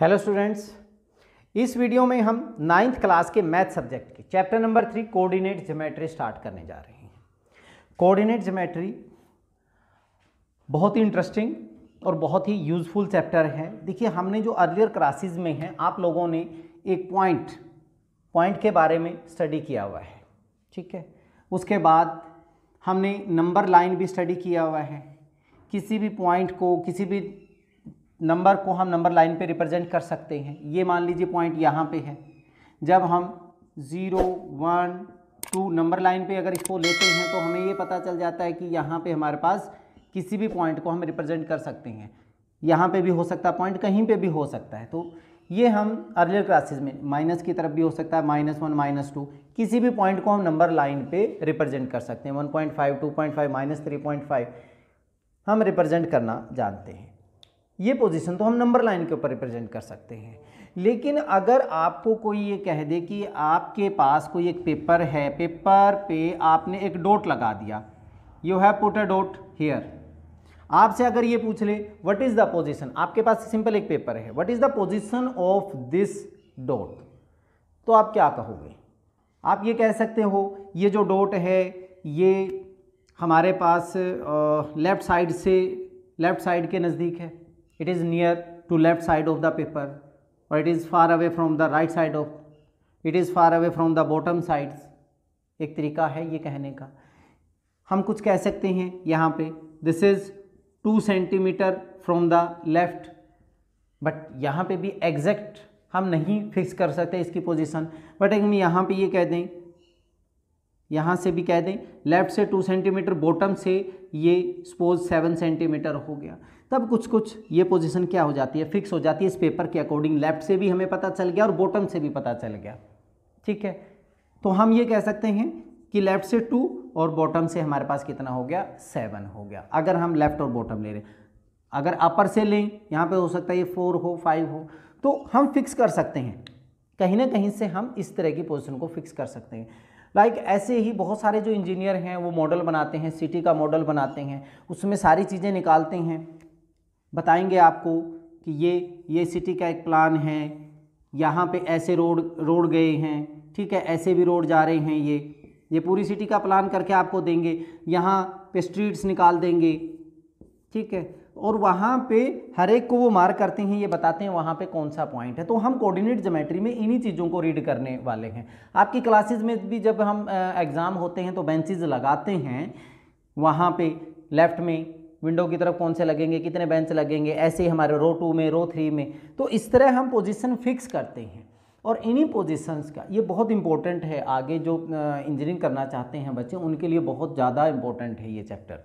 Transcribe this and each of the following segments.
hello students इस video में हम नाइन्थ क्लास के मैथ सब्जेक्ट के chapter number three coordinate geometry start करने जा रहे हैं कोऑर्डिनेट ज्योमेट्री बहुत ही इंटरेस्टिंग और बहुत ही यूज़फुल चैप्टर है देखिए हमने जो अर्लियर क्लासेस में हैं आप लोगों ने एक पॉइंट पॉइंट के बारे में स्टडी किया हुआ है ठीक है उसके बाद हमने नंबर लाइन भी स्टडी किया हुआ है किसी भी पॉइंट को किसी भी नंबर को हम नंबर लाइन पे रिप्रेजेंट कर सकते हैं ये मान लीजिए पॉइंट यहाँ पे है जब हम zero one two number line पे अगर इसको लेते हैं तो हमें ये पता चल जाता है कि यहाँ पे हमारे पास किसी भी पॉइंट को हम रिप्रेजेंट कर सकते हैं यहाँ पे भी हो सकता है पॉइंट कहीं पे भी हो सकता है तो ये हम अर्लियर क्लासेज में माइनस की तरफ भी हो सकता है माइनस वन माइनस टू किसी भी पॉइंट को हम नंबर लाइन पर रिप्रजेंट कर सकते हैं one point five two point five minus three point five हम रिप्रजेंट करना जानते हैं ये पोजीशन तो हम नंबर लाइन के ऊपर रिप्रेजेंट कर सकते हैं लेकिन अगर आपको कोई ये कह दे कि आपके पास कोई एक पेपर है पेपर पे आपने एक डोट लगा दिया you have put a dot here आपसे अगर ये पूछ ले व्हाट इज़ द पोजीशन आपके पास सिंपल एक पेपर है what is the position of this dot तो आप क्या कहोगे आप ये कह सकते हो ये जो डोट है ये हमारे पास लेफ़्ट साइड से लेफ़्ट साइड के नज़दीक है it is near to left side of the paper or it is far away from the right side of it is far away from the bottom sides एक तरीका है ये कहने का हम कुछ कह सकते हैं यहाँ पे this is two centimetre from the left but यहाँ पे भी exact हम नहीं फिक्स कर सकते इसकी पोजीशन बट हम यहाँ पे ये यह कह दें यहाँ से भी कह दें लेफ़्ट से टू सेंटीमीटर बॉटम से ये सपोज सेवन सेंटीमीटर हो गया तब कुछ कुछ ये पोजीशन क्या हो जाती है फिक्स हो जाती है इस पेपर के अकॉर्डिंग लेफ्ट से भी हमें पता चल गया और बॉटम से भी पता चल गया ठीक है तो हम ये कह सकते हैं कि लेफ्ट से टू और बॉटम से हमारे पास कितना हो गया सेवन हो गया अगर हम लेफ्ट और बॉटम ले रहे अगर अपर से लें यहाँ पे हो सकता है ये फोर हो फाइव हो तो हम फिक्स कर सकते हैं कहीं ना कहीं से हम इस तरह की पोजिशन को फिक्स कर सकते हैं लाइक like, ऐसे ही बहुत सारे जो इंजीनियर हैं वो मॉडल बनाते हैं सिटी का मॉडल बनाते हैं उसमें सारी चीज़ें निकालते हैं बताएंगे आपको कि ये ये सिटी का एक प्लान है यहाँ पे ऐसे रोड रोड गए हैं ठीक है ऐसे भी रोड जा रहे हैं ये ये पूरी सिटी का प्लान करके आपको देंगे यहाँ पे स्ट्रीट्स निकाल देंगे ठीक है और वहाँ पे हर एक को वो मार करते हैं ये बताते हैं वहाँ पे कौन सा पॉइंट है तो हम कोऑर्डिनेट जोमेट्री में इन्हीं चीज़ों को रीड करने वाले हैं आपकी क्लासेस में भी जब हम एग्ज़ाम होते हैं तो बेंचेज लगाते हैं वहाँ पे लेफ़्ट में विंडो की तरफ कौन से लगेंगे कितने बेंच लगेंगे ऐसे ही हमारे रो टू में रो थ्री में तो इस तरह हम पोजीशन फिक्स करते हैं और इन्हीं पोजीशंस का ये बहुत इंपॉर्टेंट है आगे जो इंजीनियरिंग करना चाहते हैं बच्चे उनके लिए बहुत ज़्यादा इम्पोर्टेंट है ये चैप्टर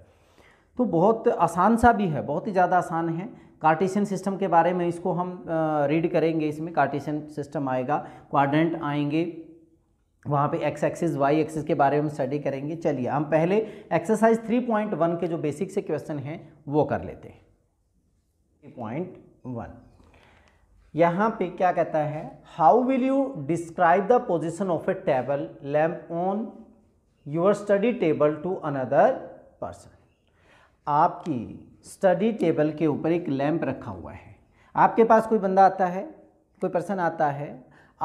तो बहुत आसान सा भी है बहुत ही ज़्यादा आसान है कार्टेशियन सिस्टम के बारे में इसको हम रीड करेंगे इसमें कार्टेशियन सिस्टम आएगा क्वाड्रेंट आएंगे वहाँ पे एक्स एक्सिस वाई एक्सिस के बारे में स्टडी करेंगे चलिए हम पहले एक्सरसाइज 3.1 के जो बेसिक से क्वेश्चन हैं वो कर लेते हैं थ्री पॉइंट वन यहाँ पे क्या कहता है how will you describe the position of a table lamp on your study table to another person आपकी स्टडी टेबल के ऊपर एक लैम्प रखा हुआ है आपके पास कोई बंदा आता है कोई पर्सन आता है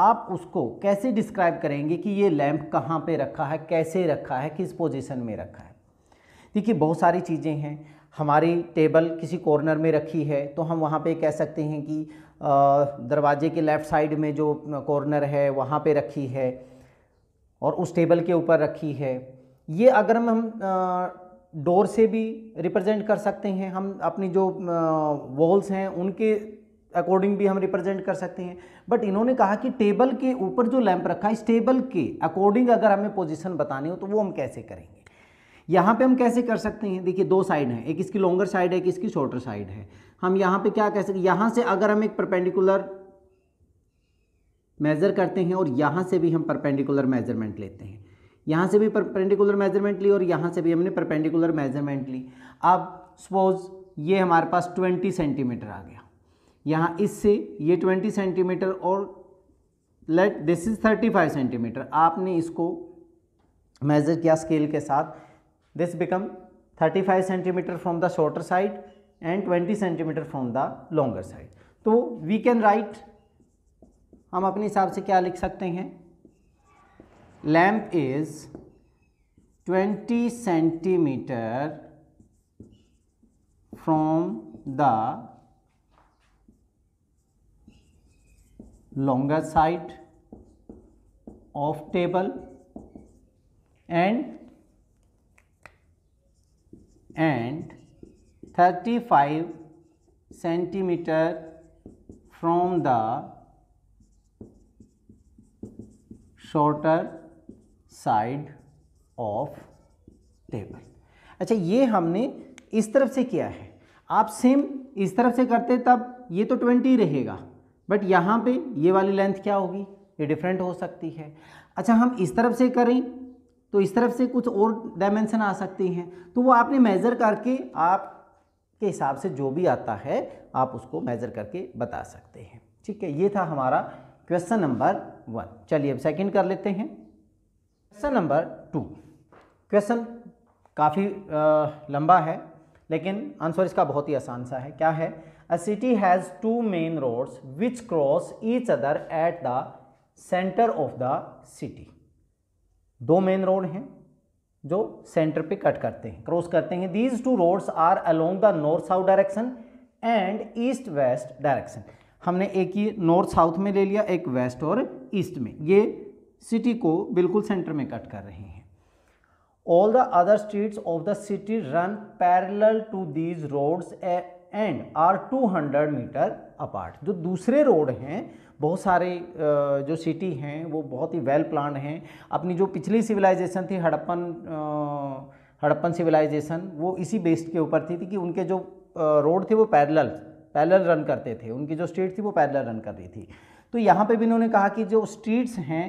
आप उसको कैसे डिस्क्राइब करेंगे कि ये लैम्प कहाँ पे रखा है कैसे रखा है किस पोजीशन में रखा है देखिए बहुत सारी चीज़ें हैं हमारी टेबल किसी कॉर्नर में रखी है तो हम वहाँ पे कह सकते हैं कि दरवाजे के लेफ़्ट साइड में जो कॉर्नर है वहाँ पे रखी है और उस टेबल के ऊपर रखी है ये अगर हम डोर से भी रिप्रेजेंट कर सकते हैं हम अपनी जो वॉल्स हैं उनके अकॉर्डिंग भी हम रिप्रेजेंट कर सकते हैं बट इन्होंने कहा कि टेबल के ऊपर जो लैंप रखा है इस टेबल के अकॉर्डिंग अगर हमें पोजिशन बतानी हो तो वो हम कैसे करेंगे यहाँ पे हम कैसे कर सकते हैं देखिए दो साइड है एक इसकी लॉन्गर साइड है एक इसकी शॉर्टर साइड है हम यहाँ पे क्या कह सकते यहाँ से अगर हम एक परपेंडिकुलर मेज़र करते हैं और यहाँ से भी हम परपेंडिकुलर मेजरमेंट लेते हैं यहाँ से भी परपेंडिकुलर मेजरमेंट ली और यहाँ से भी हमने परपेंडिकुलर मेजरमेंट ली अब सपोज ये हमारे पास 20 सेंटीमीटर आ गया यहाँ इससे ये 20 सेंटीमीटर और लेट दिस इज 35 सेंटीमीटर आपने इसको मेजर किया स्केल के साथ this become 35 centimetre from the shorter side and 20 centimetre from the longer side तो वी कैन राइट हम अपने हिसाब से क्या लिख सकते हैं lamp is 20 centimetre from the longer side of table and and 35 cm from the shorter side of table acha ye humne is taraf se kiya hai आप सेम इस तरफ से करते तब ये तो 20 रहेगा बट यहाँ पे ये वाली लेंथ क्या होगी ये डिफरेंट हो सकती है अच्छा हम इस तरफ से करें तो इस तरफ से कुछ और डायमेंशन आ सकती हैं तो वो आपने मेज़र करके आप के हिसाब से जो भी आता है आप उसको मेज़र करके बता सकते हैं ठीक है ये था हमारा क्वेश्चन नंबर वन चलिए अब सेकंड कर लेते हैं क्वेश्चन नंबर टू क्वेश्चन काफ़ी लंबा है लेकिन आंसर इसका बहुत ही आसान सा है क्या है a city has two main roads which cross each other at the centre of the city दो मेन रोड हैं जो सेंटर पे कट करते हैं क्रॉस करते हैं these two roads are along the north south direction and east west direction हमने एक ही नॉर्थ साउथ में ले लिया एक वेस्ट और ईस्ट में ये सिटी को बिल्कुल सेंटर में कट कर रहे हैं all the other streets of the city run parallel to these roads eh, and are 200 meter apart जो दूसरे रोड हैं बहुत सारे जो सिटी हैं वो बहुत ही वेल प्लान हैं अपनी जो पिछली सिविलाइजेशन थी हड़प्पन हड़प्पन सिविलाइजेशन वो इसी बेस्ड के ऊपर थी, थी कि उनके जो रोड थे वो पैरेलल पैरेलल रन करते थे उनकी जो स्ट्रीट थी वो पैरेलल रन कर रही थी तो यहाँ पे भी इन्होंने कहा कि जो स्ट्रीट्स हैं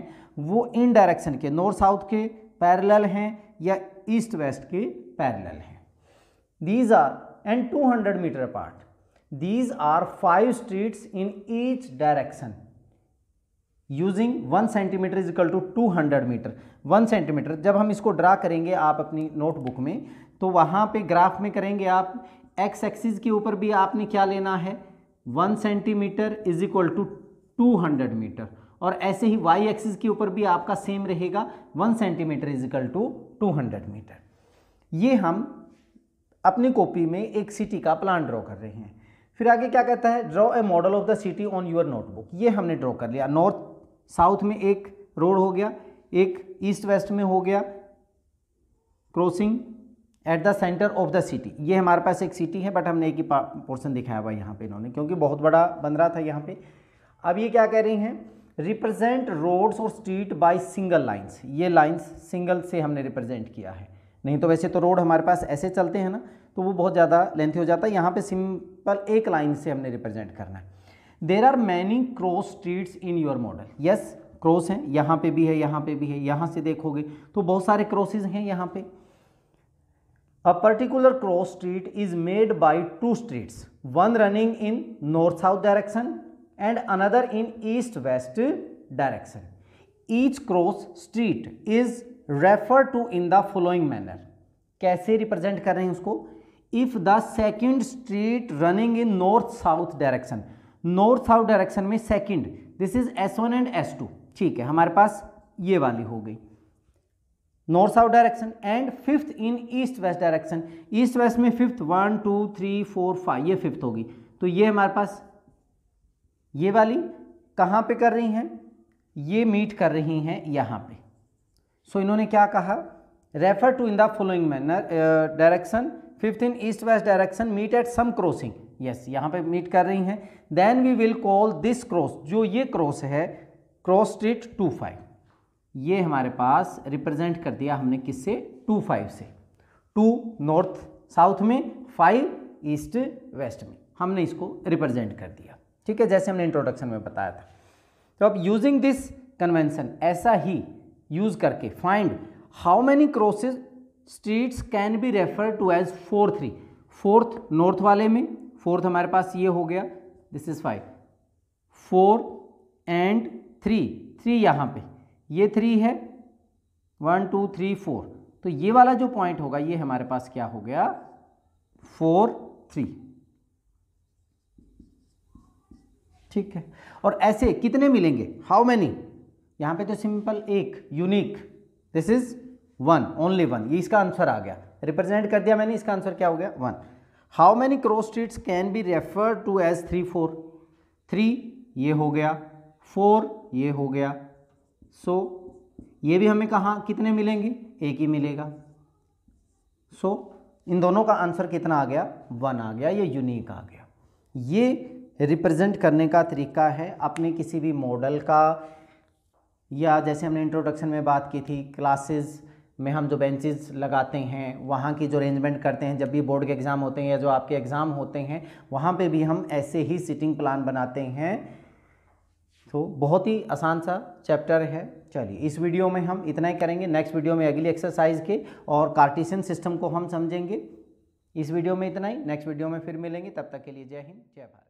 वो इन डायरेक्शन के नॉर्थ साउथ के पैरेलल हैं या ईस्ट वेस्ट के पैरेलल हैं these are and 200 metre apart these are five streets in each direction using one centimetre is equal to two hundred metre one centimetre जब हम इसको ड्रा करेंगे आप अपनी नोटबुक में तो वहाँ पे ग्राफ में करेंगे आप एक्स एक्सिस के ऊपर भी आपने क्या लेना है one centimetre is equal to two hundred metre और ऐसे ही वाई एक्सिस के ऊपर भी आपका सेम रहेगा one centimetre is equal to two hundred metre ये हम अपनी कॉपी में एक सिटी का प्लान ड्रॉ कर रहे हैं फिर आगे क्या कहता है draw a model of the city on your notebook ये हमने ड्रॉ कर लिया नॉर्थ साउथ में एक रोड हो गया एक ईस्ट वेस्ट में हो गया crossing at the centre of the city ये हमारे पास एक सिटी है बट हमने एक ही पोर्सन दिखाया हुआ यहाँ पे इन्होंने क्योंकि बहुत बड़ा बन रहा था यहाँ पे अब ये क्या कह रही हैं रिप्रेजेंट रोड्स और स्ट्रीट बाय सिंगल लाइंस ये लाइंस सिंगल से हमने रिप्रेजेंट किया है नहीं तो वैसे तो रोड हमारे पास ऐसे चलते हैं ना तो वो बहुत ज़्यादा लेंथी हो जाता है यहाँ पे सिंपल एक लाइन से हमने रिप्रेजेंट करना है there are many cross streets in your model yes cross हैं यहाँ पे भी है यहाँ पे भी है यहाँ से देखोगे तो बहुत सारे क्रॉसेज हैं यहाँ पे a particular cross street is made by two streets one running in north south direction and another in east west direction each cross street is refer to in the following manner कैसे represent कर रहे हैं उसको if the second street running in north south direction north south direction में second this is S one and S two ठीक है हमारे पास ये वाली हो गई north south direction and fifth in east west direction east west में fifth one two three four five ये फिफ्थ होगी तो ये हमारे पास ये वाली कहाँ पे कर रही हैं ये मीट कर रही हैं यहाँ पे सो so, इन्होंने क्या कहा refer to in the following manner direction fifth in east west direction meet at some crossing yes यहाँ पे मीट कर रही हैं then we will call this cross जो ये क्रॉस है क्रॉस स्ट्रीट टू फाइव ये हमारे पास रिप्रेजेंट कर दिया हमने किससे टू फाइव से टू नॉर्थ साउथ में फाइव ईस्ट वेस्ट में हमने इसको रिप्रेजेंट कर दिया ठीक है जैसे हमने इंट्रोडक्शन में बताया था तो अब यूजिंग दिस कन्वेंशन ऐसा ही यूज करके find how many crosses streets can be refer to as four three fourth north वाले में फोर्थ हमारे पास ये हो गया this is five four and three three यहाँ पे ये थ्री है वन टू थ्री फोर तो ये वाला जो पॉइंट होगा ये हमारे पास क्या हो गया फोर थ्री ठीक है और ऐसे कितने मिलेंगे हाउ मैनी यहाँ पे तो सिंपल एक unique this is one only one ये इसका आंसर आ गया रिप्रेजेंट कर दिया मैंने इसका आंसर क्या हो गया one how many cross streets can be refer to as three four three ये हो गया फोर ये हो गया सो so, ये भी हमें कहाँ कितने मिलेंगे एक ही मिलेगा सो so, इन दोनों का आंसर कितना आ गया वन आ गया ये यूनिक आ गया ये रिप्रेजेंट करने का तरीका है अपने किसी भी मॉडल का या जैसे हमने इंट्रोडक्शन में बात की थी क्लासेस में हम जो बेंचेस लगाते हैं वहाँ की जो अरेंजमेंट करते हैं जब भी बोर्ड के एग्ज़ाम होते हैं या जो आपके एग्ज़ाम होते हैं वहाँ पे भी हम ऐसे ही सिटिंग प्लान बनाते हैं तो बहुत ही आसान सा चैप्टर है चलिए इस वीडियो में हम इतना ही करेंगे नेक्स्ट वीडियो में अगली एक्सरसाइज के और कार्टिशन सिस्टम को हम समझेंगे इस वीडियो में इतना ही नेक्स्ट वीडियो में फिर मिलेंगे तब तक के लिए जय हिंद जय भारत